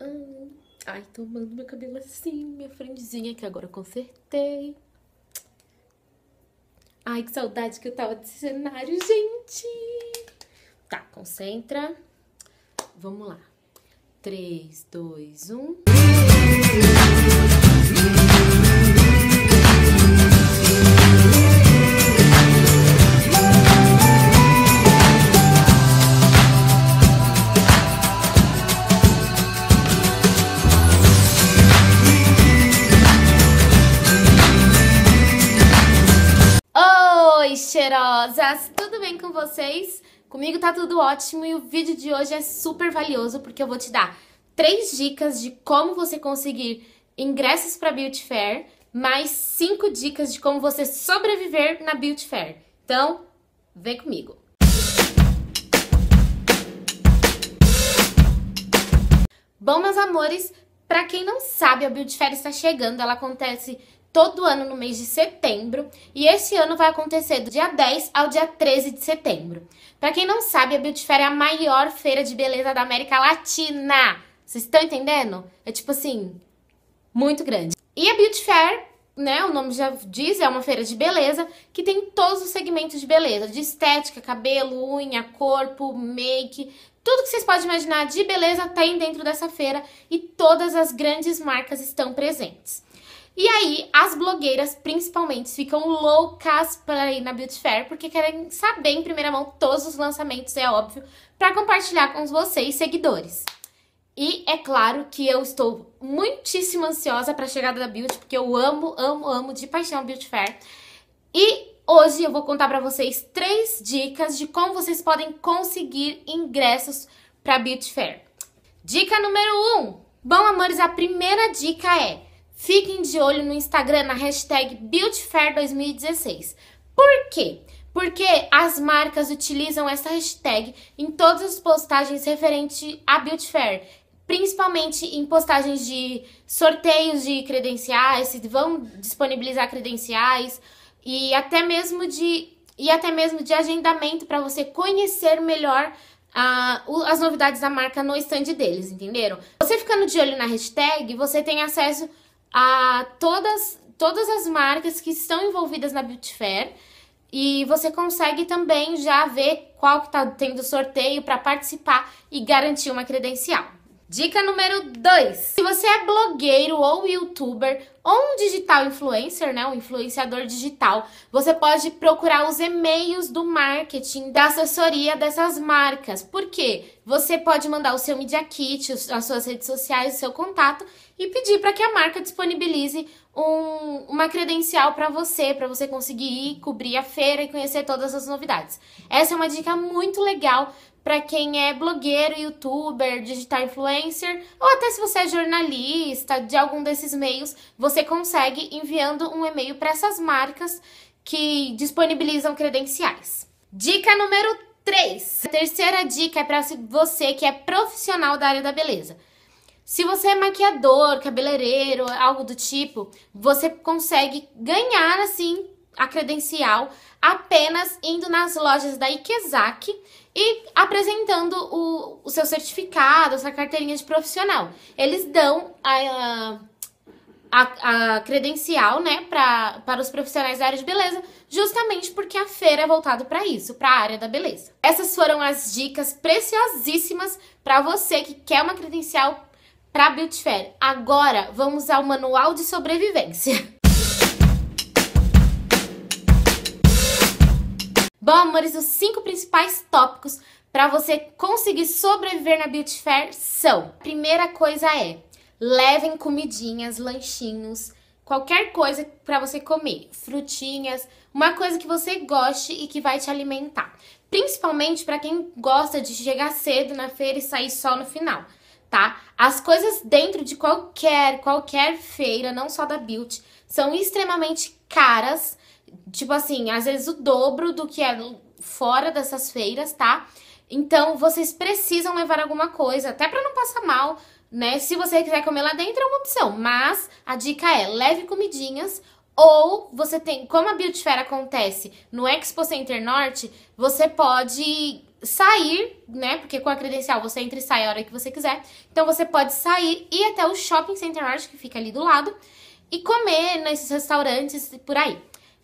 Ai, ai tô amando meu cabelo assim, minha franzinha que agora eu consertei. Ai, que saudade que eu tava desse cenário, gente! Tá, concentra. Vamos lá. 3, 2, 1... Lindezas, tudo bem com vocês? Comigo tá tudo ótimo e o vídeo de hoje é super valioso porque eu vou te dar três dicas de como você conseguir ingressos para Beauty Fair, mais cinco dicas de como você sobreviver na Beauty Fair. Então, vem comigo. Bom, meus amores, para quem não sabe, a Beauty Fair está chegando, ela acontece todo ano no mês de setembro, e esse ano vai acontecer do dia 10 ao dia 13 de setembro. Para quem não sabe, a Beauty Fair é a maior feira de beleza da América Latina. Vocês estão entendendo? É tipo assim, muito grande. E a Beauty Fair né, o nome já diz, é uma feira de beleza que tem todos os segmentos de beleza, de estética, cabelo, unha, corpo, make, tudo que vocês podem imaginar de beleza tem dentro dessa feira e todas as grandes marcas estão presentes. E aí, as blogueiras principalmente ficam loucas pra ir na Beauty Fair, porque querem saber em primeira mão todos os lançamentos, é óbvio, para compartilhar com vocês, seguidores. E é claro que eu estou muitíssimo ansiosa para a chegada da Beauty, porque eu amo, amo, amo de paixão a Beauty Fair. E hoje eu vou contar para vocês três dicas de como vocês podem conseguir ingressos para Beauty Fair. Dica número Um. Bom, amores, a primeira dica é Fiquem de olho no Instagram na hashtag BeautyFair2016. Por quê? Porque as marcas utilizam essa hashtag em todas as postagens referentes à BeautyFair. principalmente em postagens de sorteios de credenciais, se vão disponibilizar credenciais e até mesmo de e até mesmo de agendamento para você conhecer melhor uh, as novidades da marca no stand deles, entenderam? Você ficando de olho na hashtag, você tem acesso a todas, todas as marcas que estão envolvidas na Beauty Fair e você consegue também já ver qual que tá tendo sorteio para participar e garantir uma credencial. Dica número 2. Se você é blogueiro ou youtuber ou um digital influencer, né, um influenciador digital, você pode procurar os e-mails do marketing, da assessoria dessas marcas. Por quê? Você pode mandar o seu media kit, as suas redes sociais, o seu contato e pedir para que a marca disponibilize um, uma credencial para você, para você conseguir ir cobrir a feira e conhecer todas as novidades. Essa é uma dica muito legal para quem é blogueiro, youtuber, digital influencer, ou até se você é jornalista de algum desses meios, você consegue enviando um e-mail para essas marcas que disponibilizam credenciais. Dica número 3. A terceira dica é para você que é profissional da área da beleza. Se você é maquiador, cabeleireiro, algo do tipo, você consegue ganhar assim a credencial apenas indo nas lojas da Ikezak e apresentando o, o seu certificado, essa sua carteirinha de profissional. Eles dão a, a, a credencial, né, pra, para os profissionais da área de beleza, justamente porque a feira é voltada para isso, para a área da beleza. Essas foram as dicas preciosíssimas para você que quer uma credencial para Beauty Fair. Agora, vamos ao manual de sobrevivência. Bom, amores, os cinco principais tópicos para você conseguir sobreviver na Beauty Fair são: primeira coisa é levem comidinhas, lanchinhos, qualquer coisa para você comer, frutinhas, uma coisa que você goste e que vai te alimentar. Principalmente para quem gosta de chegar cedo na feira e sair só no final, tá? As coisas dentro de qualquer qualquer feira, não só da Beauty, são extremamente caras tipo assim, às vezes o dobro do que é fora dessas feiras, tá? Então vocês precisam levar alguma coisa, até para não passar mal, né? Se você quiser comer lá dentro é uma opção, mas a dica é leve comidinhas ou você tem, como a Beauty Fair acontece no Expo Center Norte, você pode sair, né? Porque com a credencial você entra e sai a hora que você quiser. Então você pode sair e até o Shopping Center Norte que fica ali do lado e comer nesses restaurantes por aí.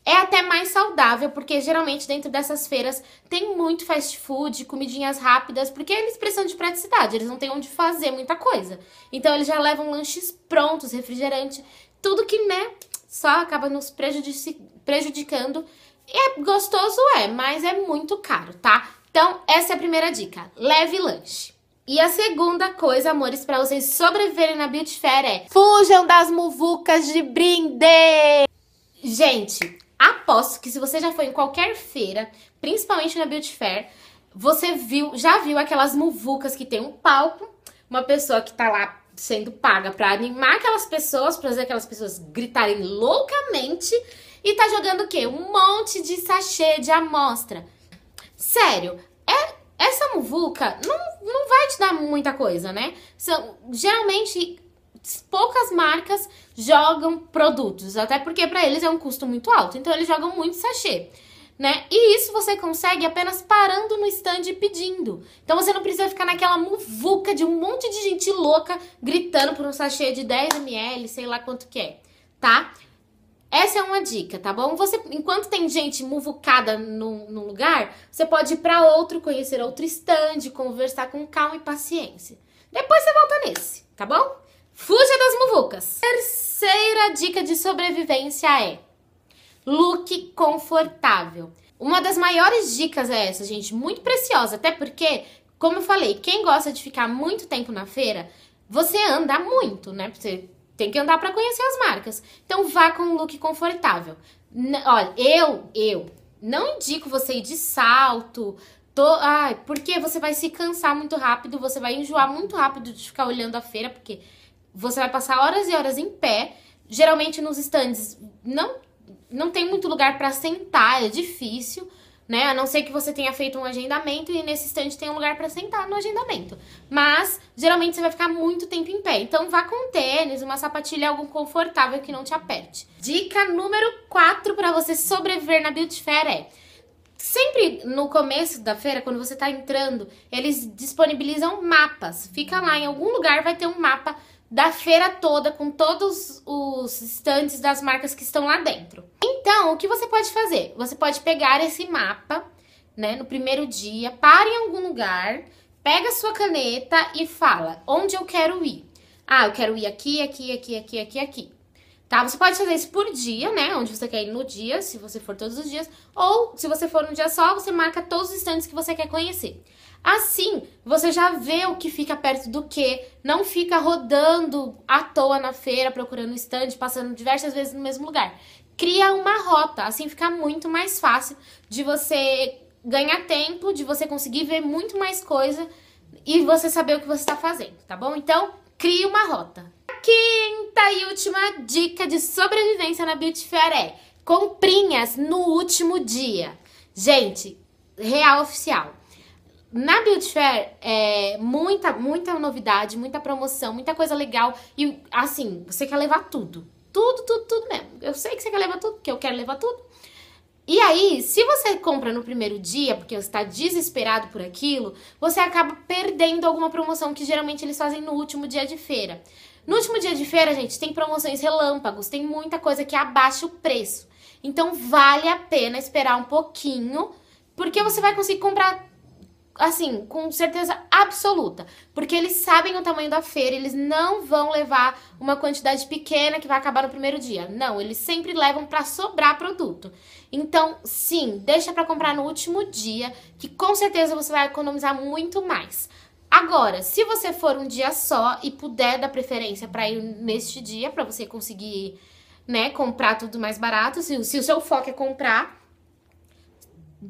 É até mais saudável, porque geralmente dentro dessas feiras tem muito fast food, comidinhas rápidas, porque eles precisam de praticidade, eles não têm onde fazer muita coisa. Então eles já levam lanches prontos, refrigerante, tudo que, né, só acaba nos prejudici prejudicando. E é gostoso, é, mas é muito caro, tá? Então, essa é a primeira dica. Leve lanche. E a segunda coisa, amores, para vocês sobreviverem na Beauty Fair é fujam das muvucas de brinde! Gente, Aposto que se você já foi em qualquer feira, principalmente na Beauty Fair, você viu, já viu aquelas muvucas que tem um palco, uma pessoa que tá lá sendo paga para animar aquelas pessoas, para fazer aquelas pessoas gritarem loucamente e tá jogando o quê? Um monte de sachê de amostra. Sério, é, essa muvuca não, não vai te dar muita coisa, né? São, geralmente poucas marcas jogam produtos, até porque para eles é um custo muito alto. Então eles jogam muito sachê. Né? E isso você consegue apenas parando no stand e pedindo. Então você não precisa ficar naquela muvuca de um monte de gente louca gritando por um sachê de 10 ml, sei lá quanto que é, tá? Essa é uma dica, tá bom? Você, enquanto tem gente muvucada num, num lugar, você pode ir para outro, conhecer outro stand, conversar com calma e paciência. Depois você volta nesse, tá bom? Fuja das muvucas. Terceira dica de sobrevivência é look confortável. Uma das maiores dicas é essa, gente, muito preciosa, até porque, como eu falei, quem gosta de ficar muito tempo na feira, você anda muito, né? Você tem que andar para conhecer as marcas. Então vá com um look confortável. N Olha, eu, eu não indico você ir de salto, tô, ai, porque você vai se cansar muito rápido, você vai enjoar muito rápido de ficar olhando a feira, porque você vai passar horas e horas em pé. Geralmente nos estandes não, não tem muito lugar para sentar, é difícil, né? A não ser que você tenha feito um agendamento e nesse estande tem um lugar para sentar no agendamento. Mas geralmente você vai ficar muito tempo em pé. Então vá com tênis, uma sapatilha algo confortável que não te aperte. Dica número 4 para você sobreviver na Beauty Fair é Sempre no começo da feira, quando você está entrando, eles disponibilizam mapas. Fica lá em algum lugar, vai ter um mapa da feira toda com todos os estantes das marcas que estão lá dentro. Então, o que você pode fazer? Você pode pegar esse mapa, né, no primeiro dia, para em algum lugar, pega sua caneta e fala: "Onde eu quero ir?". Ah, eu quero ir aqui, aqui, aqui, aqui, aqui, aqui. Tá? Você pode fazer isso por dia, né? Onde você quer ir no dia, se você for todos os dias, ou se você for um dia só, você marca todos os estantes que você quer conhecer. Assim, você já vê o que fica perto do que, não fica rodando à toa na feira, procurando estande, passando diversas vezes no mesmo lugar. Cria uma rota, assim fica muito mais fácil de você ganhar tempo, de você conseguir ver muito mais coisa e você saber o que você está fazendo, tá bom? Então, crie uma rota. A quinta e última dica de sobrevivência na Beauty Fair é comprinhas no último dia. Gente, real oficial na Beauty Fair é muita, muita novidade, muita promoção, muita coisa legal. E assim, você quer levar tudo. Tudo, tudo, tudo mesmo. Eu sei que você quer levar tudo, porque eu quero levar tudo. E aí, se você compra no primeiro dia, porque você está desesperado por aquilo, você acaba perdendo alguma promoção que geralmente eles fazem no último dia de feira. No último dia de feira, gente, tem promoções relâmpagos, tem muita coisa que abaixa o preço. Então vale a pena esperar um pouquinho, porque você vai conseguir comprar assim, com certeza absoluta. Porque eles sabem o tamanho da feira, eles não vão levar uma quantidade pequena que vai acabar no primeiro dia. Não, eles sempre levam para sobrar produto. Então, sim, deixa para comprar no último dia, que com certeza você vai economizar muito mais. Agora, se você for um dia só e puder dar preferência para ir neste dia, para você conseguir, né, comprar tudo mais barato, se, se o seu foco é comprar,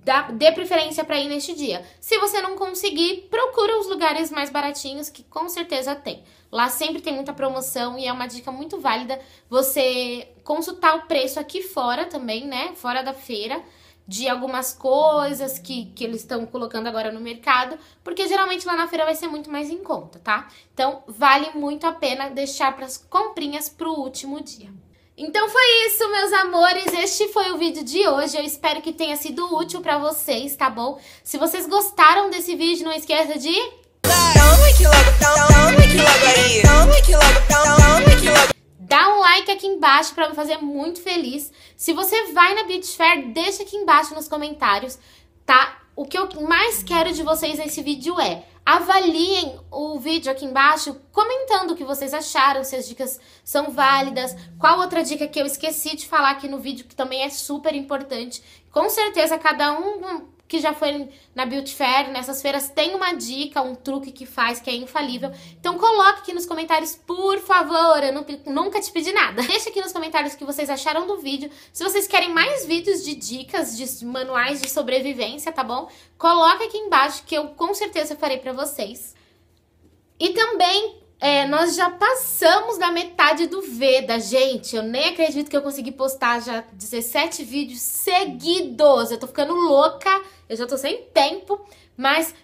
Dá, dê preferência para ir neste dia. Se você não conseguir, procura os lugares mais baratinhos, que com certeza tem. Lá sempre tem muita promoção e é uma dica muito válida você consultar o preço aqui fora também, né? Fora da feira, de algumas coisas que, que eles estão colocando agora no mercado, porque geralmente lá na feira vai ser muito mais em conta, tá? Então, vale muito a pena deixar para as comprinhas para o último dia. Então foi isso, meus amores. Este foi o vídeo de hoje. Eu espero que tenha sido útil pra vocês, tá bom? Se vocês gostaram desse vídeo, não esqueça de... Dá um like aqui embaixo pra me fazer muito feliz. Se você vai na Beauty Fair, deixa aqui embaixo nos comentários, tá? o que eu mais quero de vocês nesse vídeo é avaliem o vídeo aqui embaixo comentando o que vocês acharam, se as dicas são válidas, qual outra dica que eu esqueci de falar aqui no vídeo que também é super importante. Com certeza cada um que já foi na Beauty Fair, nessas feiras, tem uma dica, um truque que faz, que é infalível. Então coloque aqui nos comentários, por favor, eu não, nunca te pedi nada. Deixa aqui nos comentários o que vocês acharam do vídeo. Se vocês querem mais vídeos de dicas, de manuais de sobrevivência, tá bom? Coloca aqui embaixo que eu com certeza farei pra vocês. E também é, nós já passamos da metade do Veda, gente. Eu nem acredito que eu consegui postar já 17 vídeos seguidos. Eu tô ficando louca, eu já tô sem tempo. Mas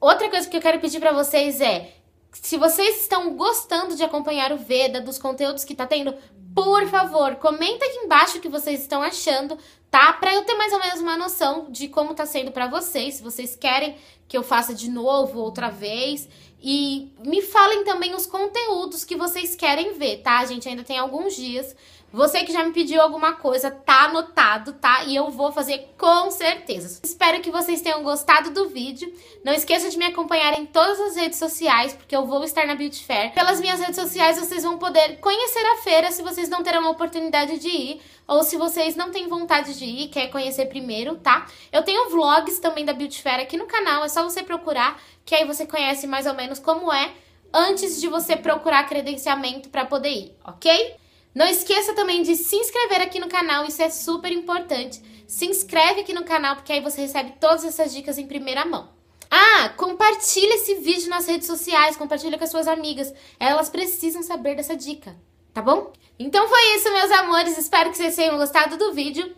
outra coisa que eu quero pedir para vocês é: se vocês estão gostando de acompanhar o Veda, dos conteúdos que tá tendo, por favor, comenta aqui embaixo o que vocês estão achando, tá? Pra eu ter mais ou menos uma noção de como tá sendo para vocês, se vocês querem que eu faça de novo, outra vez. E me falem também os conteúdos que vocês querem ver, tá? A gente ainda tem alguns dias. Você que já me pediu alguma coisa, tá anotado, tá? E eu vou fazer com certeza. Espero que vocês tenham gostado do vídeo. Não esqueça de me acompanhar em todas as redes sociais, porque eu vou estar na Beauty Fair. Pelas minhas redes sociais, vocês vão poder conhecer a feira se vocês não terão a oportunidade de ir, ou se vocês não têm vontade de ir, quer conhecer primeiro, tá? Eu tenho vlogs também da Beauty Fair aqui no canal, é só só você procurar, que aí você conhece mais ou menos como é antes de você procurar credenciamento para poder ir, ok? Não esqueça também de se inscrever aqui no canal, isso é super importante. Se inscreve aqui no canal porque aí você recebe todas essas dicas em primeira mão. Ah, compartilha esse vídeo nas redes sociais, compartilha com as suas amigas. Elas precisam saber dessa dica, tá bom? Então foi isso, meus amores. Espero que vocês tenham gostado do vídeo.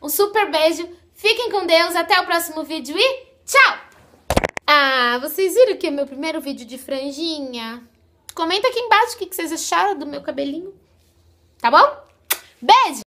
Um super beijo. Fiquem com Deus. Até o próximo vídeo e tchau! Ah, vocês viram que é meu primeiro vídeo de franjinha? Comenta aqui embaixo o que vocês acharam do meu cabelinho. Tá bom? Beijo!